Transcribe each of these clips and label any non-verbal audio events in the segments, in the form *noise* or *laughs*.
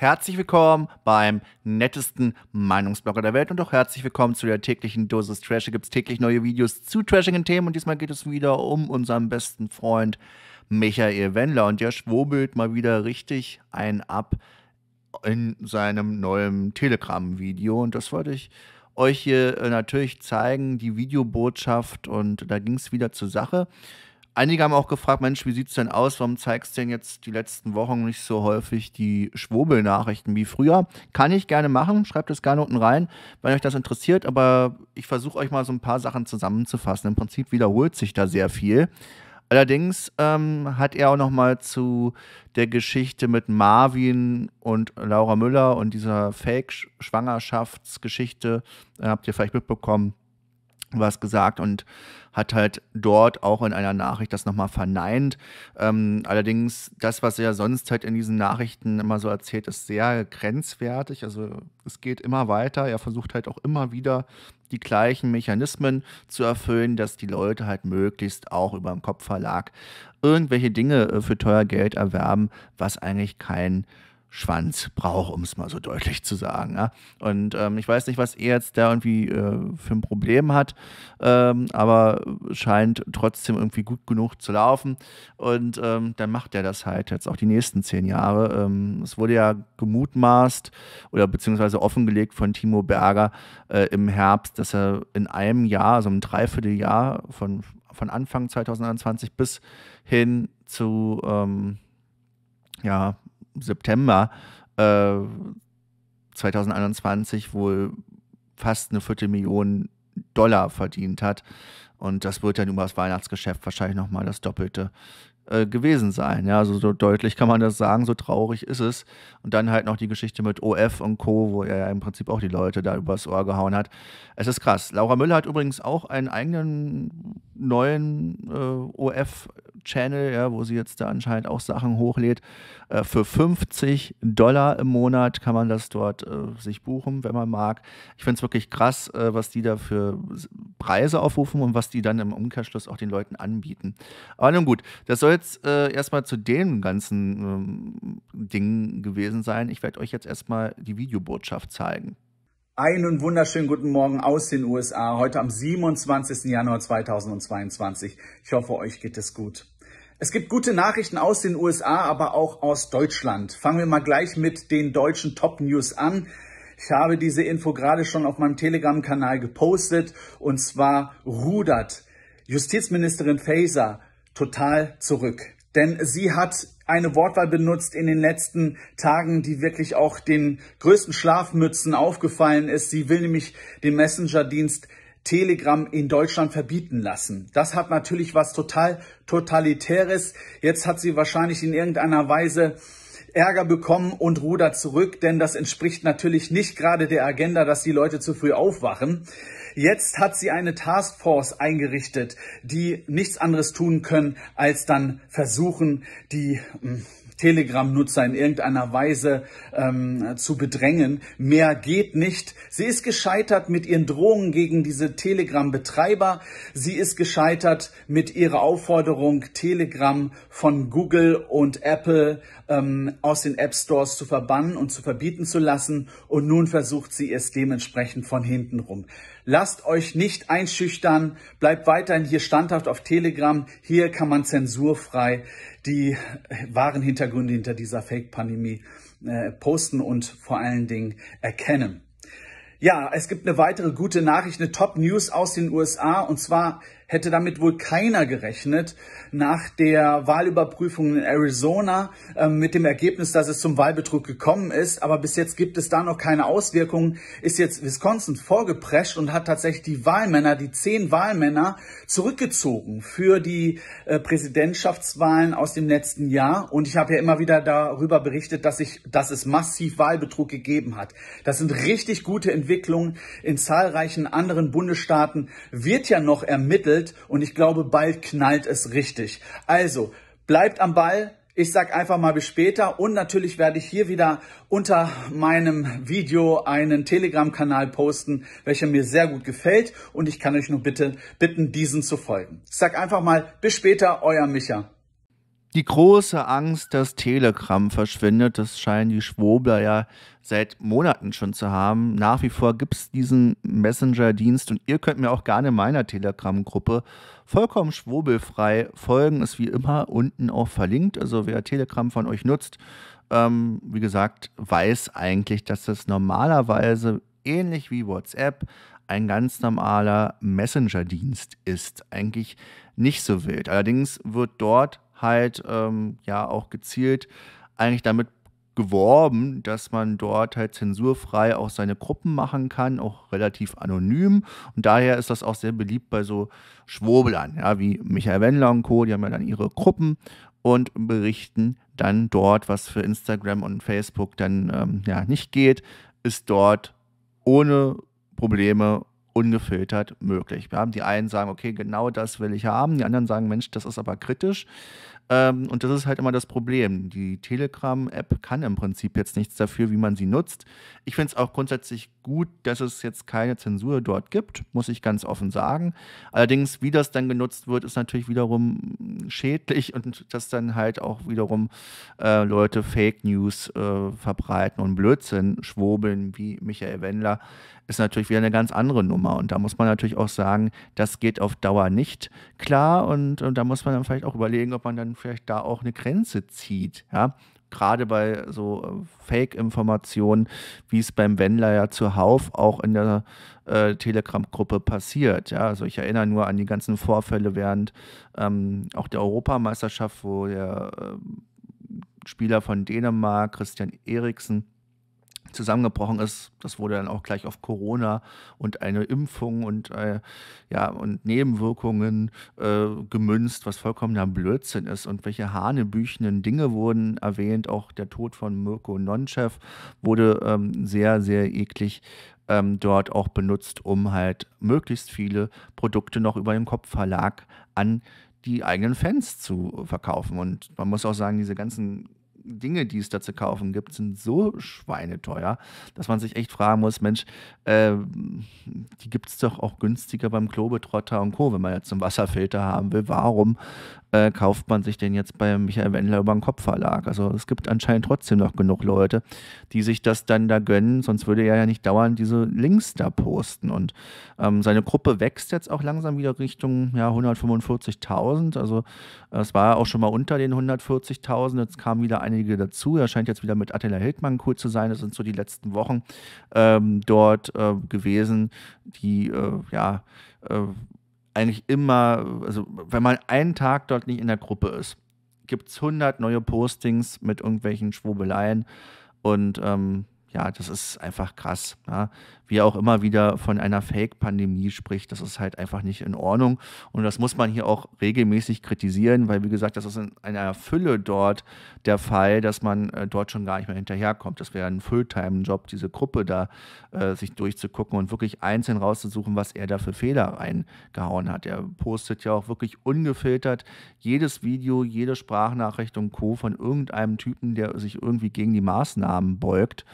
Herzlich willkommen beim nettesten Meinungsblogger der Welt und auch herzlich willkommen zu der täglichen Dosis Trash. Hier gibt es täglich neue Videos zu trashigen Themen und diesmal geht es wieder um unseren besten Freund Michael Wendler. Und der schwurbelt mal wieder richtig ein ab in seinem neuen Telegram-Video und das wollte ich euch hier äh, natürlich zeigen, die Videobotschaft und da ging es wieder zur Sache. Einige haben auch gefragt, Mensch, wie sieht es denn aus? Warum zeigst du denn jetzt die letzten Wochen nicht so häufig die Schwobelnachrichten wie früher? Kann ich gerne machen. Schreibt es gerne unten rein, wenn euch das interessiert. Aber ich versuche euch mal so ein paar Sachen zusammenzufassen. Im Prinzip wiederholt sich da sehr viel. Allerdings ähm, hat er auch nochmal zu der Geschichte mit Marvin und Laura Müller und dieser Fake-Schwangerschaftsgeschichte, äh, habt ihr vielleicht mitbekommen, was gesagt und hat halt dort auch in einer Nachricht das nochmal verneint. Ähm, allerdings, das, was er sonst halt in diesen Nachrichten immer so erzählt, ist sehr grenzwertig. Also es geht immer weiter. Er versucht halt auch immer wieder die gleichen Mechanismen zu erfüllen, dass die Leute halt möglichst auch über dem Kopfverlag irgendwelche Dinge äh, für teuer Geld erwerben, was eigentlich kein äh, Schwanz braucht, um es mal so deutlich zu sagen. Ja? Und ähm, ich weiß nicht, was er jetzt da irgendwie äh, für ein Problem hat, ähm, aber scheint trotzdem irgendwie gut genug zu laufen. Und ähm, dann macht er das halt jetzt auch die nächsten zehn Jahre. Ähm, es wurde ja gemutmaßt oder beziehungsweise offengelegt von Timo Berger äh, im Herbst, dass er in einem Jahr, also im Dreivierteljahr von, von Anfang 2021 bis hin zu ähm, ja, September äh, 2021 wohl fast eine Viertelmillion Dollar verdient hat. Und das wird dann über das Weihnachtsgeschäft wahrscheinlich nochmal das Doppelte äh, gewesen sein. Ja, also so deutlich kann man das sagen, so traurig ist es. Und dann halt noch die Geschichte mit OF und Co., wo er ja im Prinzip auch die Leute da übers Ohr gehauen hat. Es ist krass. Laura Müller hat übrigens auch einen eigenen neuen äh, OF Channel, ja, wo sie jetzt da anscheinend auch Sachen hochlädt. Äh, für 50 Dollar im Monat kann man das dort äh, sich buchen, wenn man mag. Ich finde es wirklich krass, äh, was die da für Preise aufrufen und was die dann im Umkehrschluss auch den Leuten anbieten. Aber nun gut, das soll jetzt äh, erstmal zu den ganzen ähm, Dingen gewesen sein. Ich werde euch jetzt erstmal die Videobotschaft zeigen. Einen wunderschönen guten Morgen aus den USA, heute am 27. Januar 2022. Ich hoffe, euch geht es gut. Es gibt gute Nachrichten aus den USA, aber auch aus Deutschland. Fangen wir mal gleich mit den deutschen Top News an. Ich habe diese Info gerade schon auf meinem Telegram-Kanal gepostet und zwar rudert Justizministerin Faeser total zurück. Denn sie hat eine Wortwahl benutzt in den letzten Tagen, die wirklich auch den größten Schlafmützen aufgefallen ist. Sie will nämlich den Messenger-Dienst Telegram in Deutschland verbieten lassen. Das hat natürlich was total totalitäres. Jetzt hat sie wahrscheinlich in irgendeiner Weise Ärger bekommen und rudert zurück, denn das entspricht natürlich nicht gerade der Agenda, dass die Leute zu früh aufwachen. Jetzt hat sie eine Taskforce eingerichtet, die nichts anderes tun können, als dann versuchen, die hm, Telegram-Nutzer in irgendeiner Weise ähm, zu bedrängen. Mehr geht nicht. Sie ist gescheitert mit ihren Drohungen gegen diese Telegram-Betreiber. Sie ist gescheitert mit ihrer Aufforderung, Telegram von Google und Apple ähm, aus den App Stores zu verbannen und zu verbieten zu lassen. Und nun versucht sie es dementsprechend von hinten rum. Lasst euch nicht einschüchtern. Bleibt weiterhin hier standhaft auf Telegram. Hier kann man zensurfrei die äh, wahren Hintergründe hinter dieser Fake-Pandemie äh, posten und vor allen Dingen erkennen. Ja, es gibt eine weitere gute Nachricht, eine Top-News aus den USA. Und zwar hätte damit wohl keiner gerechnet nach der Wahlüberprüfung in Arizona äh, mit dem Ergebnis, dass es zum Wahlbetrug gekommen ist. Aber bis jetzt gibt es da noch keine Auswirkungen. Ist jetzt Wisconsin vorgeprescht und hat tatsächlich die Wahlmänner, die zehn Wahlmänner zurückgezogen für die äh, Präsidentschaftswahlen aus dem letzten Jahr. Und ich habe ja immer wieder darüber berichtet, dass ich, dass es massiv Wahlbetrug gegeben hat. Das sind richtig gute Entwicklungen. In zahlreichen anderen Bundesstaaten wird ja noch ermittelt knallt und ich glaube, bald knallt es richtig. Also, bleibt am Ball, ich sag einfach mal bis später und natürlich werde ich hier wieder unter meinem Video einen Telegram-Kanal posten, welcher mir sehr gut gefällt und ich kann euch nur bitte bitten, diesen zu folgen. Ich sag einfach mal bis später, euer Micha die große Angst, dass Telegram verschwindet, das scheinen die Schwobler ja seit Monaten schon zu haben. Nach wie vor gibt es diesen Messenger-Dienst und ihr könnt mir auch gerne meiner Telegram-Gruppe vollkommen schwobelfrei folgen. Ist wie immer unten auch verlinkt. Also wer Telegram von euch nutzt, ähm, wie gesagt, weiß eigentlich, dass das normalerweise ähnlich wie WhatsApp ein ganz normaler Messenger-Dienst ist. Eigentlich nicht so wild. Allerdings wird dort halt ähm, ja auch gezielt eigentlich damit geworben, dass man dort halt zensurfrei auch seine Gruppen machen kann, auch relativ anonym. Und daher ist das auch sehr beliebt bei so Schwurbelern, ja, wie Michael Wendler und Co., die haben ja dann ihre Gruppen und berichten dann dort, was für Instagram und Facebook dann ähm, ja, nicht geht, ist dort ohne Probleme ungefiltert möglich. Wir haben die einen sagen, okay, genau das will ich haben. Die anderen sagen, Mensch, das ist aber kritisch. Ähm, und das ist halt immer das Problem. Die Telegram-App kann im Prinzip jetzt nichts dafür, wie man sie nutzt. Ich finde es auch grundsätzlich gut, dass es jetzt keine Zensur dort gibt, muss ich ganz offen sagen. Allerdings, wie das dann genutzt wird, ist natürlich wiederum schädlich *laughs* und dass dann halt auch wiederum äh, Leute Fake News äh, verbreiten und Blödsinn schwobeln, wie Michael Wendler, ist natürlich wieder eine ganz andere Nummer. Und da muss man natürlich auch sagen, das geht auf Dauer nicht klar. Und, und da muss man dann vielleicht auch überlegen, ob man dann vielleicht da auch eine Grenze zieht. Ja? Gerade bei so äh, Fake-Informationen, wie es beim Wendler ja zuhauf auch in der äh, Telegram-Gruppe passiert. Ja? Also ich erinnere nur an die ganzen Vorfälle während ähm, auch der Europameisterschaft, wo der äh, Spieler von Dänemark, Christian Eriksen, zusammengebrochen ist. Das wurde dann auch gleich auf Corona und eine Impfung und, äh, ja, und Nebenwirkungen äh, gemünzt, was vollkommener Blödsinn ist. Und welche hanebüchenden Dinge wurden erwähnt. Auch der Tod von Mirko Nonchev wurde ähm, sehr, sehr eklig ähm, dort auch benutzt, um halt möglichst viele Produkte noch über den Kopfverlag an die eigenen Fans zu verkaufen. Und man muss auch sagen, diese ganzen Dinge, die es da zu kaufen gibt, sind so schweineteuer, dass man sich echt fragen muss, Mensch, äh, die gibt es doch auch günstiger beim Klobetrotter und Co., wenn man jetzt einen Wasserfilter haben will. Warum äh, kauft man sich denn jetzt bei Michael Wendler über den Kopfverlag? Also es gibt anscheinend trotzdem noch genug Leute, die sich das dann da gönnen, sonst würde er ja nicht dauernd diese Links da posten. Und ähm, seine Gruppe wächst jetzt auch langsam wieder Richtung ja, 145.000. Also äh, es war auch schon mal unter den 140.000, jetzt kam wieder eine einige dazu. Er scheint jetzt wieder mit Attila Hildmann cool zu sein. Das sind so die letzten Wochen ähm, dort äh, gewesen, die äh, ja äh, eigentlich immer, also wenn man einen Tag dort nicht in der Gruppe ist, gibt es 100 neue Postings mit irgendwelchen Schwurbeleien und ähm, ja, das ist einfach krass. Ja wie er auch immer wieder von einer Fake-Pandemie spricht. Das ist halt einfach nicht in Ordnung. Und das muss man hier auch regelmäßig kritisieren, weil, wie gesagt, das ist in einer Fülle dort der Fall, dass man äh, dort schon gar nicht mehr hinterherkommt. Das wäre ein Fulltime-Job, diese Gruppe da äh, sich durchzugucken und wirklich einzeln rauszusuchen, was er da für Fehler reingehauen hat. Er postet ja auch wirklich ungefiltert jedes Video, jede Sprachnachricht und Co. von irgendeinem Typen, der sich irgendwie gegen die Maßnahmen beugt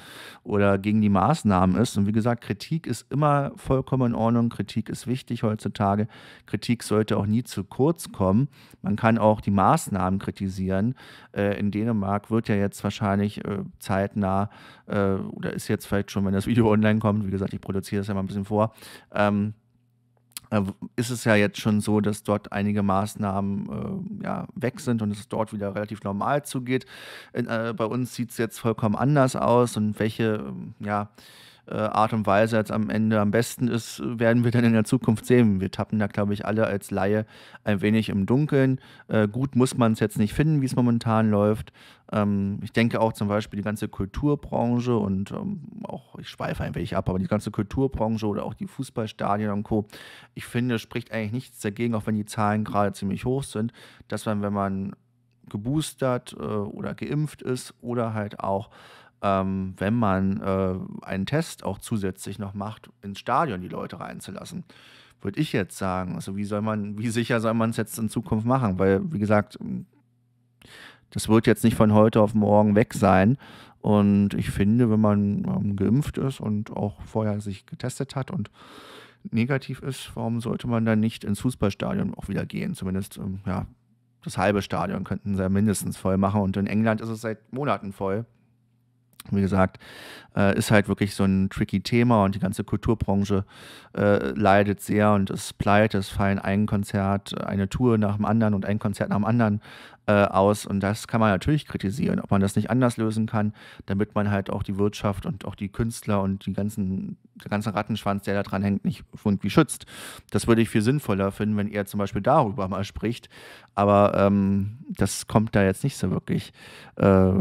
oder gegen die Maßnahmen ist. Und wie gesagt, Kritik ist immer vollkommen in Ordnung. Kritik ist wichtig heutzutage. Kritik sollte auch nie zu kurz kommen. Man kann auch die Maßnahmen kritisieren. Äh, in Dänemark wird ja jetzt wahrscheinlich äh, zeitnah äh, oder ist jetzt vielleicht schon, wenn das Video online kommt, wie gesagt, ich produziere das ja mal ein bisschen vor. Ähm, äh, ist es ja jetzt schon so, dass dort einige Maßnahmen äh, ja, weg sind und es dort wieder relativ normal zugeht. In, äh, bei uns sieht es jetzt vollkommen anders aus und welche, äh, ja, äh, Art und Weise jetzt am Ende am besten ist, werden wir dann in der Zukunft sehen. Wir tappen da, glaube ich, alle als Laie ein wenig im Dunkeln. Äh, gut muss man es jetzt nicht finden, wie es momentan läuft. Ähm, ich denke auch zum Beispiel die ganze Kulturbranche und ähm, auch, ich schweife ein wenig ab, aber die ganze Kulturbranche oder auch die Fußballstadien und Co. Ich finde, spricht eigentlich nichts dagegen, auch wenn die Zahlen gerade ziemlich hoch sind, dass man, wenn man geboostert äh, oder geimpft ist oder halt auch ähm, wenn man äh, einen Test auch zusätzlich noch macht, ins Stadion die Leute reinzulassen. Würde ich jetzt sagen. Also wie soll man, wie sicher soll man es jetzt in Zukunft machen? Weil, wie gesagt, das wird jetzt nicht von heute auf morgen weg sein. Und ich finde, wenn man ähm, geimpft ist und auch vorher sich getestet hat und negativ ist, warum sollte man dann nicht ins Fußballstadion auch wieder gehen? Zumindest, ähm, ja, das halbe Stadion könnten sie ja mindestens voll machen. Und in England ist es seit Monaten voll. Wie gesagt, äh, ist halt wirklich so ein tricky Thema und die ganze Kulturbranche äh, leidet sehr und ist pleite. Es fallen ein Konzert, eine Tour nach dem anderen und ein Konzert nach dem anderen äh, aus. Und das kann man natürlich kritisieren, ob man das nicht anders lösen kann, damit man halt auch die Wirtschaft und auch die Künstler und die ganzen, der ganze Rattenschwanz, der da dran hängt, nicht irgendwie schützt. Das würde ich viel sinnvoller finden, wenn er zum Beispiel darüber mal spricht. Aber ähm, das kommt da jetzt nicht so wirklich äh,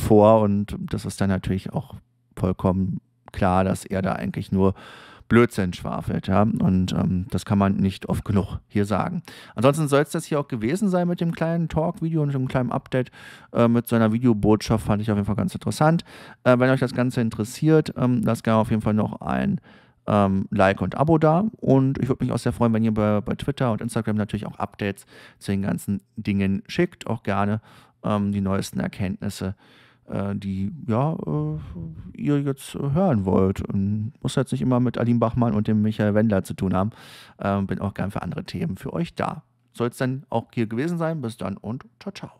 vor und das ist dann natürlich auch vollkommen klar, dass er da eigentlich nur Blödsinn schwafelt. Ja? Und ähm, das kann man nicht oft genug hier sagen. Ansonsten soll es das hier auch gewesen sein mit dem kleinen Talk-Video und dem kleinen Update äh, mit so einer Videobotschaft. Fand ich auf jeden Fall ganz interessant. Äh, wenn euch das Ganze interessiert, ähm, lasst gerne auf jeden Fall noch ein ähm, Like und Abo da. Und ich würde mich auch sehr freuen, wenn ihr bei, bei Twitter und Instagram natürlich auch Updates zu den ganzen Dingen schickt. Auch gerne ähm, die neuesten Erkenntnisse äh, die ja, äh, ihr jetzt äh, hören wollt. Und muss jetzt nicht immer mit Aline Bachmann und dem Michael Wendler zu tun haben. Ähm, bin auch gern für andere Themen für euch da. Soll es dann auch hier gewesen sein. Bis dann und ciao, ciao.